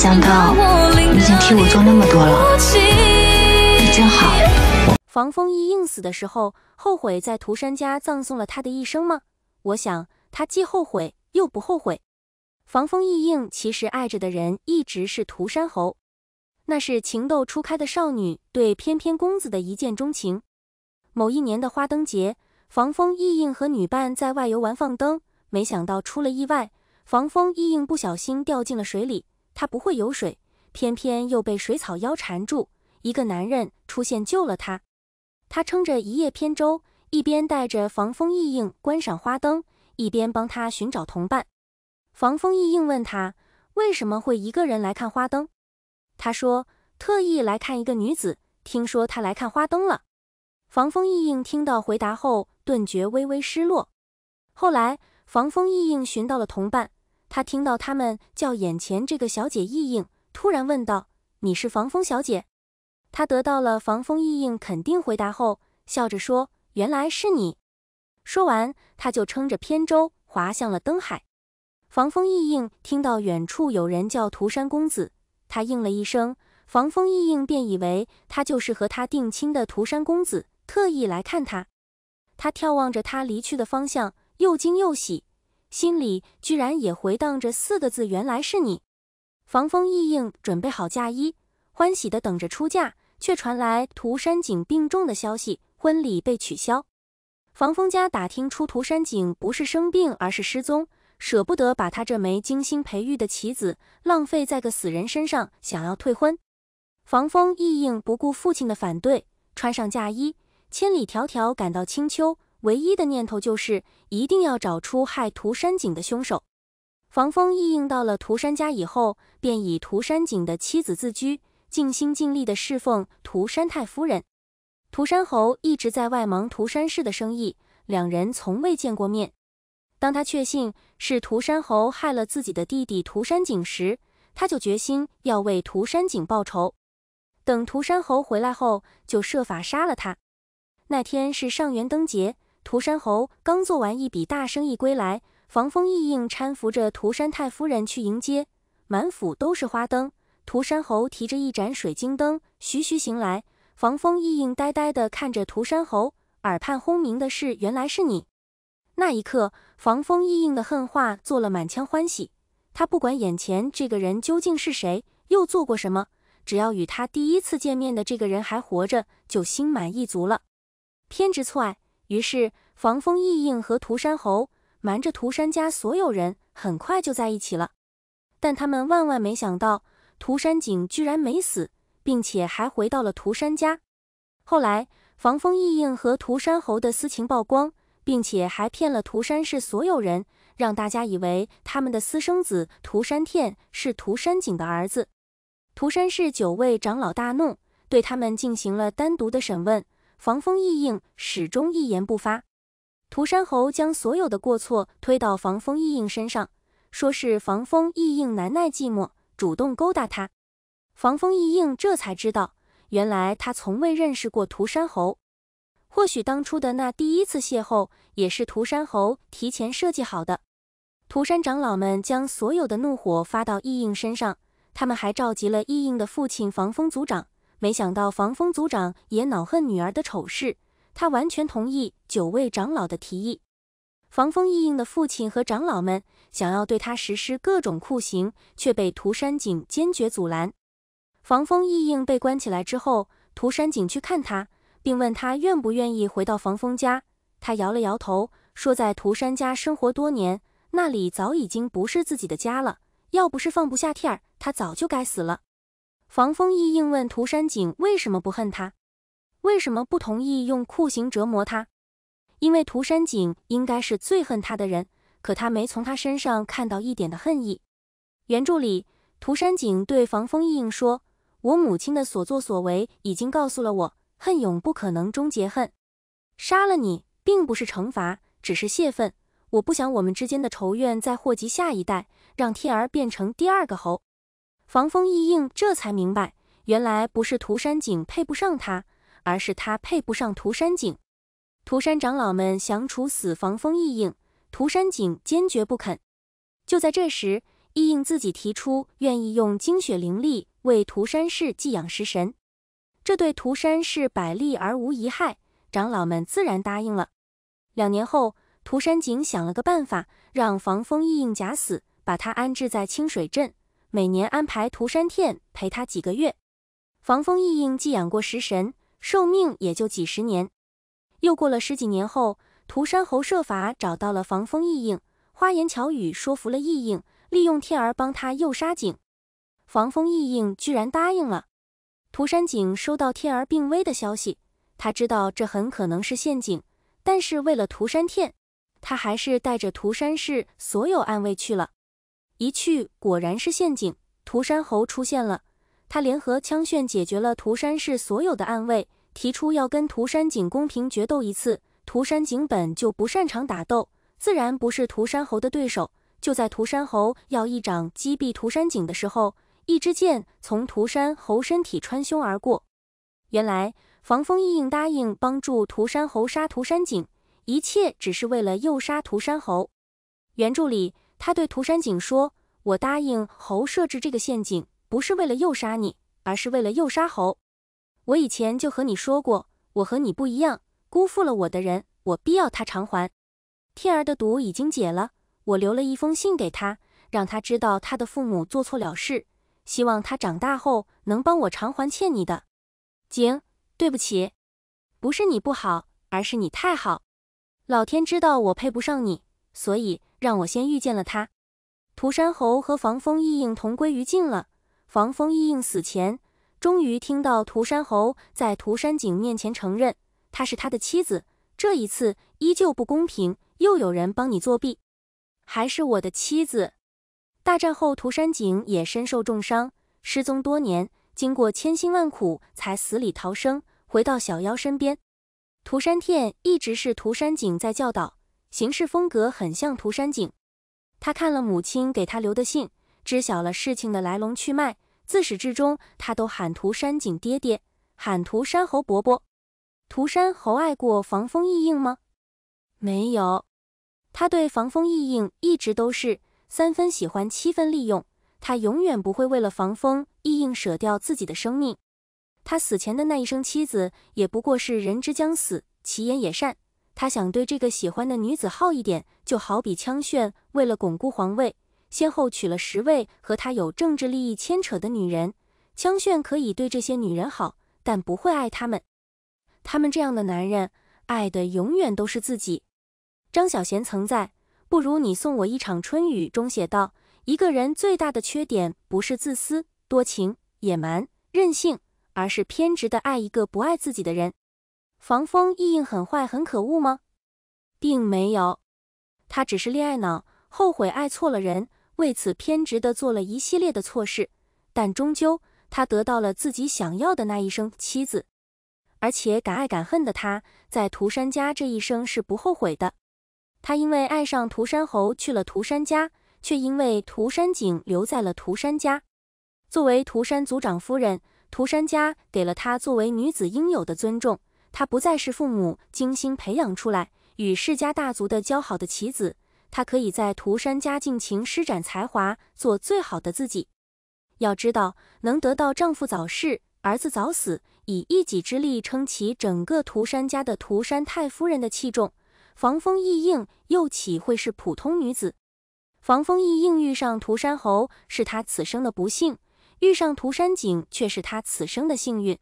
想到你已经替我做那么多了，你真好。防风义应死的时候后悔在涂山家葬送了他的一生吗？我想他既后悔又不后悔。防风意应其实爱着的人一直是涂山侯，那是情窦初开的少女对翩翩公子的一见钟情。某一年的花灯节，防风意应和女伴在外游玩放灯，没想到出了意外，防风意应不小心掉进了水里。他不会游水，偏偏又被水草妖缠住。一个男人出现救了他。他撑着一叶扁舟，一边带着防风意应观赏花灯，一边帮他寻找同伴。防风意应问他为什么会一个人来看花灯。他说特意来看一个女子，听说她来看花灯了。防风意应听到回答后，顿觉微微失落。后来，防风意应寻到了同伴。他听到他们叫眼前这个小姐易应，突然问道：“你是防风小姐？”他得到了防风易应肯定回答后，笑着说：“原来是你。”说完，他就撑着扁舟划向了灯海。防风易应听到远处有人叫涂山公子，他应了一声，防风易应便以为他就是和他定亲的涂山公子，特意来看他。他眺望着他离去的方向，又惊又喜。心里居然也回荡着四个字：“原来是你。”防风意应准备好嫁衣，欢喜地等着出嫁，却传来涂山璟病重的消息，婚礼被取消。防风家打听出涂山璟不是生病，而是失踪，舍不得把他这枚精心培育的棋子浪费在个死人身上，想要退婚。防风意应不顾父亲的反对，穿上嫁衣，千里迢迢赶到青丘。唯一的念头就是一定要找出害涂山璟的凶手。防风意应到了涂山家以后，便以涂山璟的妻子自居，尽心尽力地侍奉涂山太夫人。涂山侯一直在外忙涂山氏的生意，两人从未见过面。当他确信是涂山侯害了自己的弟弟涂山璟时，他就决心要为涂山璟报仇。等涂山侯回来后，就设法杀了他。那天是上元灯节。涂山侯刚做完一笔大生意归来，防风意应搀扶着涂山太夫人去迎接。满府都是花灯，涂山侯提着一盏水晶灯徐徐行来，防风意应呆呆地看着涂山侯，耳畔轰鸣的是“原来是你”。那一刻，防风意应的恨化作了满腔欢喜。他不管眼前这个人究竟是谁，又做过什么，只要与他第一次见面的这个人还活着，就心满意足了。偏执错爱。于是，防风意应和涂山侯瞒着涂山家所有人，很快就在一起了。但他们万万没想到，涂山璟居然没死，并且还回到了涂山家。后来，防风意应和涂山侯的私情曝光，并且还骗了涂山氏所有人，让大家以为他们的私生子涂山天是涂山璟的儿子。涂山氏九位长老大怒，对他们进行了单独的审问。防风意应始终一言不发，涂山侯将所有的过错推到防风意应身上，说是防风意应难耐寂寞，主动勾搭他。防风意应这才知道，原来他从未认识过涂山侯。或许当初的那第一次邂逅，也是涂山侯提前设计好的。涂山长老们将所有的怒火发到意应身上，他们还召集了意应的父亲防风族长。没想到防风族长也恼恨女儿的丑事，他完全同意九位长老的提议。防风意应的父亲和长老们想要对他实施各种酷刑，却被涂山璟坚决阻拦。防风意应被关起来之后，涂山璟去看他，并问他愿不愿意回到防风家。他摇了摇头，说在涂山家生活多年，那里早已经不是自己的家了。要不是放不下天儿，他早就该死了。防风意应问涂山璟为什么不恨他，为什么不同意用酷刑折磨他？因为涂山璟应该是最恨他的人，可他没从他身上看到一点的恨意。原著里，涂山璟对防风意应说：“我母亲的所作所为已经告诉了我，恨永不可能终结恨。杀了你并不是惩罚，只是泄愤。我不想我们之间的仇怨再祸及下一代，让天儿变成第二个猴。”防风易应这才明白，原来不是涂山璟配不上他，而是他配不上涂山璟。涂山长老们想处死防风易应，涂山璟坚决不肯。就在这时，易应自己提出愿意用精血灵力为涂山氏寄养食神，这对涂山氏百利而无一害，长老们自然答应了。两年后，涂山璟想了个办法，让防风易应假死，把他安置在清水镇。每年安排涂山天陪他几个月。防风意应寄养过食神，寿命也就几十年。又过了十几年后，涂山侯设法找到了防风意应，花言巧语说服了意应，利用天儿帮他诱杀景。防风意应居然答应了。涂山璟收到天儿病危的消息，他知道这很可能是陷阱，但是为了涂山天，他还是带着涂山氏所有暗卫去了。一去果然是陷阱，涂山侯出现了。他联合枪炫解决了涂山氏所有的暗卫，提出要跟涂山璟公平决斗一次。涂山璟本就不擅长打斗，自然不是涂山侯的对手。就在涂山侯要一掌击毙涂山璟的时候，一支箭从涂山侯身体穿胸而过。原来防风意应答应帮助涂山侯杀涂山璟，一切只是为了诱杀涂山侯。原著里。他对涂山璟说：“我答应侯设置这个陷阱，不是为了诱杀你，而是为了诱杀侯。我以前就和你说过，我和你不一样。辜负了我的人，我必要他偿还。天儿的毒已经解了，我留了一封信给他，让他知道他的父母做错了事，希望他长大后能帮我偿还欠你的。”景，对不起，不是你不好，而是你太好。老天知道我配不上你，所以。让我先遇见了他，涂山侯和防风意映同归于尽了。防风意映死前，终于听到涂山侯在涂山璟面前承认他是他的妻子。这一次依旧不公平，又有人帮你作弊，还是我的妻子。大战后，涂山璟也身受重伤，失踪多年，经过千辛万苦才死里逃生，回到小妖身边。涂山殿一直是涂山璟在教导。行事风格很像涂山璟。他看了母亲给他留的信，知晓了事情的来龙去脉。自始至终，他都喊涂山景爹爹，喊涂山侯伯伯。涂山侯爱过防风意应吗？没有。他对防风意应一直都是三分喜欢，七分利用。他永远不会为了防风意应舍掉自己的生命。他死前的那一声“妻子”，也不过是人之将死，其言也善。他想对这个喜欢的女子好一点，就好比枪炫为了巩固皇位，先后娶了十位和他有政治利益牵扯的女人。枪炫可以对这些女人好，但不会爱她们。他们这样的男人，爱的永远都是自己。张小贤曾在《不如你送我一场春雨》中写道：一个人最大的缺点，不是自私、多情、野蛮、任性，而是偏执的爱一个不爱自己的人。防风意应很坏很可恶吗？并没有，他只是恋爱脑，后悔爱错了人，为此偏执的做了一系列的错事，但终究他得到了自己想要的那一生妻子。而且敢爱敢恨的他，在涂山家这一生是不后悔的。他因为爱上涂山侯去了涂山家，却因为涂山璟留在了涂山家。作为涂山族长夫人，涂山家给了他作为女子应有的尊重。她不再是父母精心培养出来、与世家大族的交好的棋子，她可以在涂山家尽情施展才华，做最好的自己。要知道，能得到丈夫早逝、儿子早死，以一己之力撑起整个涂山家的涂山太夫人的器重，防风易映又岂会是普通女子？防风易映遇上涂山侯，是她此生的不幸；遇上涂山璟，却是她此生的幸运。